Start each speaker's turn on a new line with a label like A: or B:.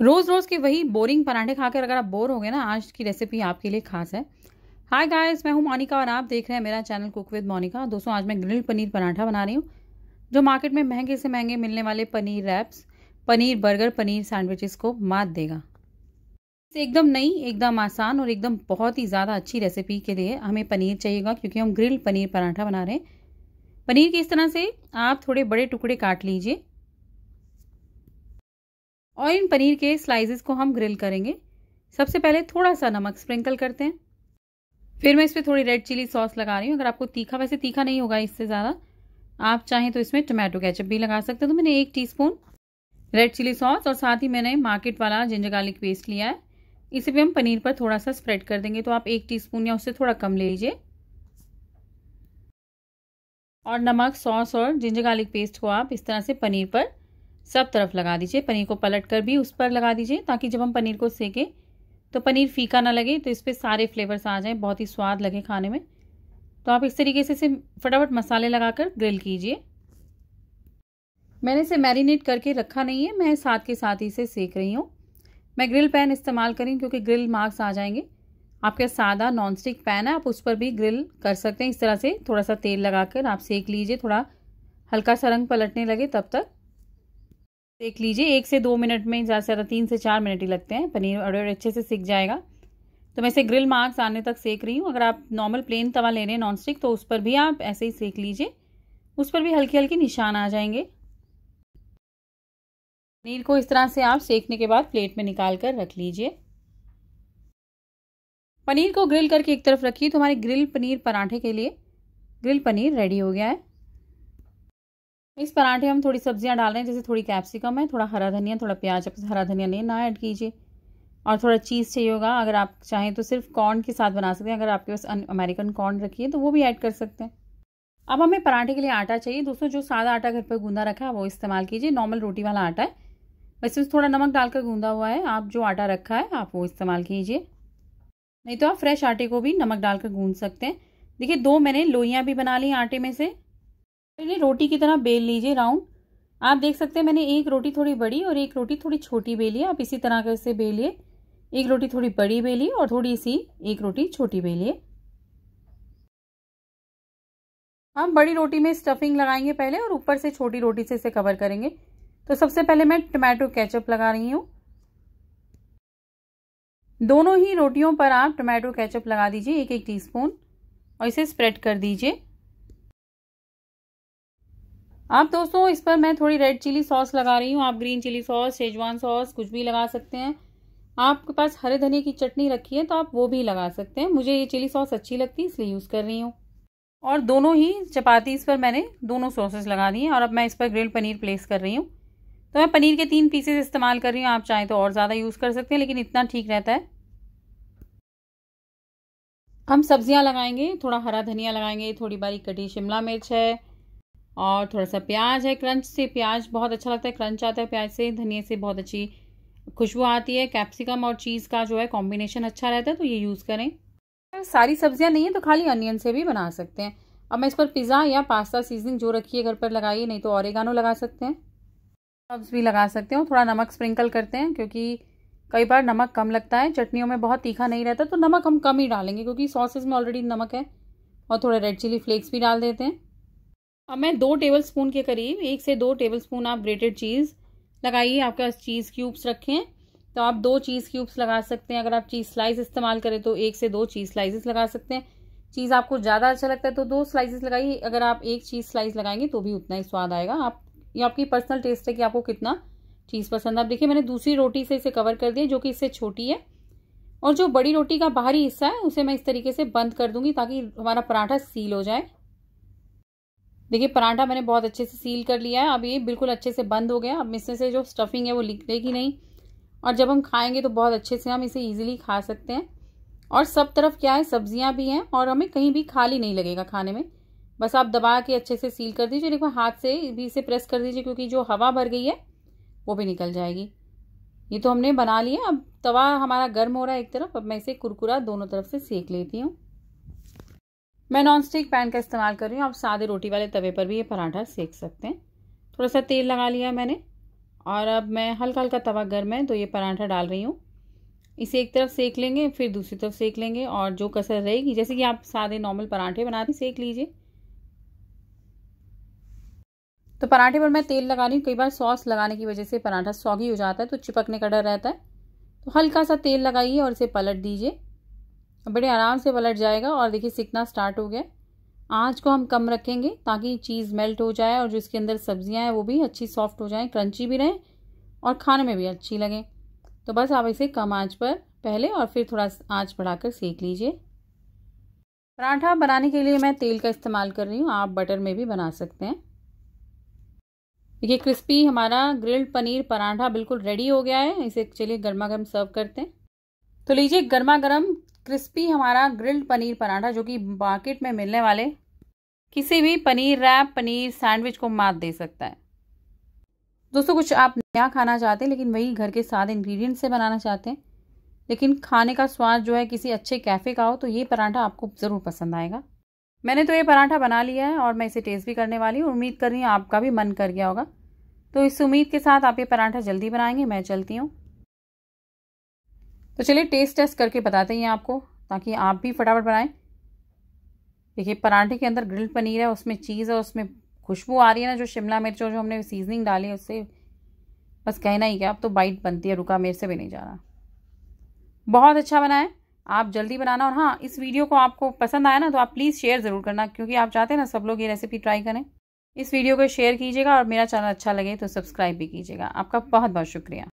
A: रोज़ रोज़ के वही बोरिंग पराठे खाकर अगर आप बोर हो गए ना आज की रेसिपी आपके लिए खास है हाय गाइस मैं हूं मोनिका और आप देख रहे हैं मेरा चैनल कुक विद मोनिका दोस्तों आज मैं ग्रिल पनीर पराठा बना रही हूँ जो मार्केट में महंगे से महंगे मिलने वाले paneer wraps paneer burger paneer sandwiches को मात देगा एकदम नई एकदम आसान और एकदम बहुत ही ज़्यादा अच्छी रेसिपी के लिए हमें पनीर चाहिएगा क्योंकि हम ग्रिल पनीर पराठा बना रहे हैं पनीर की इस तरह से आप थोड़े बड़े टुकड़े काट लीजिए और इन पनीर के स्लाइसेस को हम ग्रिल करेंगे सबसे पहले थोड़ा सा नमक स्प्रिंकल करते हैं फिर मैं इस पर थोड़ी रेड चिली सॉस लगा रही हूँ अगर आपको तीखा वैसे तीखा नहीं होगा इससे ज़्यादा आप चाहें तो इसमें टमाटो केचप भी लगा सकते हैं तो मैंने एक टीस्पून रेड चिली सॉस और साथ ही मैंने मार्केट वाला जिंजर गार्लिक पेस्ट लिया है इसे भी हम पनीर पर थोड़ा सा स्प्रेड कर देंगे तो आप एक टीस्पून या उससे थोड़ा कम ले लीजिए और नमक सॉस और जिंजर गार्लिक पेस्ट को आप इस तरह से पनीर पर सब तरफ लगा दीजिए पनीर को पलट कर भी उस पर लगा दीजिए ताकि जब हम पनीर को सेकें तो पनीर फीका ना लगे तो इस पर सारे फ्लेवर्स आ जाएं बहुत ही स्वाद लगे खाने में तो आप इस तरीके से इसे फटाफट मसाले लगाकर ग्रिल कीजिए मैंने इसे मैरिनेट करके रखा नहीं है मैं साथ के साथ ही इसे सेक रही हूँ मैं ग्रिल पैन इस्तेमाल करी क्योंकि ग्रिल मार्क्स आ जाएंगे आपके सादा नॉन स्टिक पैन है आप उस पर भी ग्रिल कर सकते हैं इस तरह से थोड़ा सा तेल लगाकर आप सेक लीजिए थोड़ा हल्का सा रंग पलटने लगे तब तक सेक लीजिए एक से दो मिनट में ज़्यादा से ज़्यादा तीन से चार मिनट ही लगते हैं पनीर और अच्छे से सीख जाएगा तो मैं इसे ग्रिल मार्क्स आने तक सेक रही हूँ अगर आप नॉर्मल प्लेन तवा ले रहे हैं नॉन स्टिक तो उस पर भी आप ऐसे ही सेक लीजिए उस पर भी हल्के हल्के निशान आ जाएंगे पनीर को इस तरह से आप सेकने के बाद प्लेट में निकाल कर रख लीजिए पनीर को ग्रिल करके एक तरफ रखिए तो हमारे ग्रिल पनीर पराठे के लिए ग्रिल पनीर रेडी हो गया है इस पराठे हम थोड़ी सब्जियां डाल रहे हैं जैसे थोड़ी कैप्सिकम है थोड़ा हरा धनिया थोड़ा प्याज आप हरा धनिया नहीं ना ऐड कीजिए और थोड़ा चीज़ चाहिए होगा अगर आप चाहें तो सिर्फ कॉर्न के साथ बना सकते हैं अगर आपके पास अमेरिकन कॉर्न रखिए तो वो भी ऐड कर सकते हैं अब हमें पराठे के लिए आटा चाहिए दोस्तों जो सादा आटा घर पर गूंदा रखा है वो इस्तेमाल कीजिए नॉर्मल रोटी वाला आटा है वैसे उस थोड़ा नमक डालकर गूंदा हुआ है आप जो आटा रखा है आप वो इस्तेमाल कीजिए नहीं तो आप फ्रेश आटे को भी नमक डालकर गूंद सकते हैं देखिए दो मैंने लोइयाँ भी बना ली आटे में से इन्हें रोटी की तरह बेल लीजिए राउंड आप देख सकते हैं मैंने एक रोटी थोड़ी बड़ी और एक रोटी थोड़ी छोटी बेली आप इसी तरह कर से बेलिए एक रोटी थोड़ी बड़ी बेली और थोड़ी सी एक रोटी छोटी बेलिए हम बड़ी रोटी में स्टफिंग लगाएंगे पहले और ऊपर से छोटी रोटी से इसे कवर करेंगे तो सबसे पहले मैं टमाटो केचप लगा रही हूँ दोनों ही रोटियों पर आप टमाटो केचप लगा दीजिए एक एक टीस्पून और इसे स्प्रेड कर दीजिए अब दोस्तों इस पर मैं थोड़ी रेड चिली सॉस लगा रही हूँ आप green chilli sauce Schezwan sauce कुछ भी लगा सकते हैं आपके पास हरे धनिया की चटनी रखी है तो आप वो भी लगा सकते हैं मुझे ये चिली सॉस अच्छी लगती है इसलिए यूज़ कर रही हूँ और दोनों ही चपाती इस पर मैंने दोनों सॉसेस लगा दी हैं और अब मैं इस पर ग्रिल पनीर प्लेस कर रही हूँ तो मैं पनीर के तीन पीसेस इस्तेमाल कर रही हूँ आप चाहें तो और ज़्यादा यूज़ कर सकते हैं लेकिन इतना ठीक रहता है हम सब्जियाँ लगाएंगे थोड़ा हरा धनिया लगाएंगे थोड़ी बारीक कटी शिमला मिर्च है और थोड़ा सा प्याज है क्रंच से प्याज बहुत अच्छा लगता है क्रंच आता है प्याज से धनिया से बहुत अच्छी खुशबू आती है कैप्सिकम और चीज़ का जो है कॉम्बिनेशन अच्छा रहता है तो ये यूज़ करें सारी सब्जियां नहीं है तो खाली अनियन से भी बना सकते हैं अब मैं इस पर पिज़्ज़ा या पास्ता सीजनिंग जो रखी है घर पर लगाइए नहीं तो औरगानो लगा सकते हैं सब्ज भी लगा सकते हैं थोड़ा नमक स्प्रिंकल करते हैं क्योंकि कई बार नमक कम लगता है चटनियों में बहुत तीखा नहीं रहता तो नमक हम कम ही डालेंगे क्योंकि सॉसेज में ऑलरेडी नमक है और थोड़े रेड चिली फ्लेक्स भी डाल देते हैं अब मैं दो टेबल स्पून के करीब एक से दो टेबल स्पून आप ग्रेटेड चीज़ लगाइए आपके पास चीज़ क्यूब्स रखें तो आप दो चीज़ क्यूब्स लगा सकते हैं अगर आप चीज़ स्लाइस इस्तेमाल करें तो एक से दो चीज़ स्लाइसिस लगा सकते हैं चीज़ आपको ज़्यादा अच्छा लगता है तो दो स्लाइसिस लगाइए अगर आप एक चीज़ स्लाइस लगाएंगे तो भी उतना ही स्वाद आएगा आप ये आपकी पर्सनल टेस्ट है कि आपको कितना चीज़ पसंद है आप देखिए मैंने दूसरी रोटी से इसे कवर कर दिया जो कि इससे छोटी है और जो बड़ी रोटी का बाहरी हिस्सा है उसे मैं इस तरीके से बंद कर दूंगी ताकि हमारा पराठा सील हो जाए देखिए पराठा मैंने बहुत अच्छे से सील कर लिया है अब ये बिल्कुल अच्छे से बंद हो गया अब इसमें से जो स्टफिंग है वो निकलेगी नहीं और जब हम खाएंगे तो बहुत अच्छे से हम इसे ईजिली खा सकते हैं और सब तरफ क्या है सब्जियां भी हैं और हमें कहीं भी खाली नहीं लगेगा खाने में बस आप दबा के अच्छे से सील कर दीजिए देखो हाथ से भी इसे प्रेस कर दीजिए क्योंकि जो हवा भर गई है वो भी निकल जाएगी ये तो हमने बना लिया अब तवा हमारा गर्म हो रहा है एक तरफ अब मैं इसे कुरकुरा दोनों तरफ से सेक लेती हूँ मैं नॉन स्टिक पैन का इस्तेमाल कर रही हूँ आप सादे रोटी वाले तवे पर भी ये पराठा सेक सकते हैं थोड़ा सा तेल लगा लिया मैंने और अब मैं हल्का हल्का तवा गर्म है तो ये पराठा डाल रही हूँ इसे एक तरफ सेक लेंगे फिर दूसरी तरफ सेक लेंगे और जो कसर रहेगी जैसे कि आप सादे नॉर्मल पराठे बनाते सेक लीजिए तो पराठे पर मैं तेल लगा रही हूँ कई बार सॉस लगाने की वजह से पराठा सॉगी हो जाता है तो चिपकने का डर रहता है तो हल्का सा तेल लगाइए और इसे पलट दीजिए बड़े आराम से पलट जाएगा और देखिए सिकना स्टार्ट हो गया आँच को हम कम रखेंगे ताकि चीज़ मेल्ट हो जाए और जो इसके अंदर सब्जियां हैं वो भी अच्छी सॉफ्ट हो जाएँ क्रंची भी रहें और खाने में भी अच्छी लगे तो बस आप इसे कम आँच पर पहले और फिर थोड़ा आँच बढ़ाकर सेक लीजिए पराठा बनाने के लिए मैं तेल का इस्तेमाल कर रही हूँ आप बटर में भी बना सकते हैं देखिए क्रिस्पी हमारा ग्रिल्ड पनीर पराठा बिल्कुल रेडी हो गया है इसे चलिए गर्मा गर्म सर्व करते हैं तो लीजिए गर्मा गर्म क्रिस्पी हमारा ग्रिल्ड पनीर पराठा जो कि मार्केट में मिलने वाले किसी भी पनीर रैप पनीर सैंडविच को मात दे सकता है दोस्तों कुछ आप नया खाना चाहते हैं लेकिन वही घर के साथ इंग्रेडिएंट से बनाना चाहते हैं लेकिन खाने का स्वाद जो है किसी अच्छे कैफ़े का हो तो ये पराठा आपको ज़रूर पसंद आएगा मैंने तो ये पराठा बना लिया है और मैं इसे टेस्ट भी करने वाली हूँ उम्मीद कर रही हूँ आपका भी मन कर गया होगा तो इस उम्मीद के साथ आप ये पराठा जल्दी बनाएंगे मैं चलती हूँ तो चलिए टेस्ट टेस्ट करके बताते हैं आपको ताकि आप भी फटाफट बनाएं देखिए पराठे के अंदर ग्रिल्ड पनीर है उसमें चीज़ है उसमें खुशबू आ रही है ना जो शिमला मिर्च और जो हमने सीजनिंग डाली है उससे बस कहना ही क्या अब तो बाइट बनती है रुका मेरे से भी नहीं जा रहा बहुत अच्छा बना है आप जल्दी बनाना और हाँ इस वीडियो को आपको पसंद आया ना तो आप प्लीज़ शेयर ज़रूर करना क्योंकि आप चाहते हैं ना सब लोग ये रेसिपी ट्राई करें इस वीडियो को शेयर कीजिएगा और मेरा चैनल अच्छा लगे तो सब्सक्राइब भी कीजिएगा आपका बहुत बहुत शुक्रिया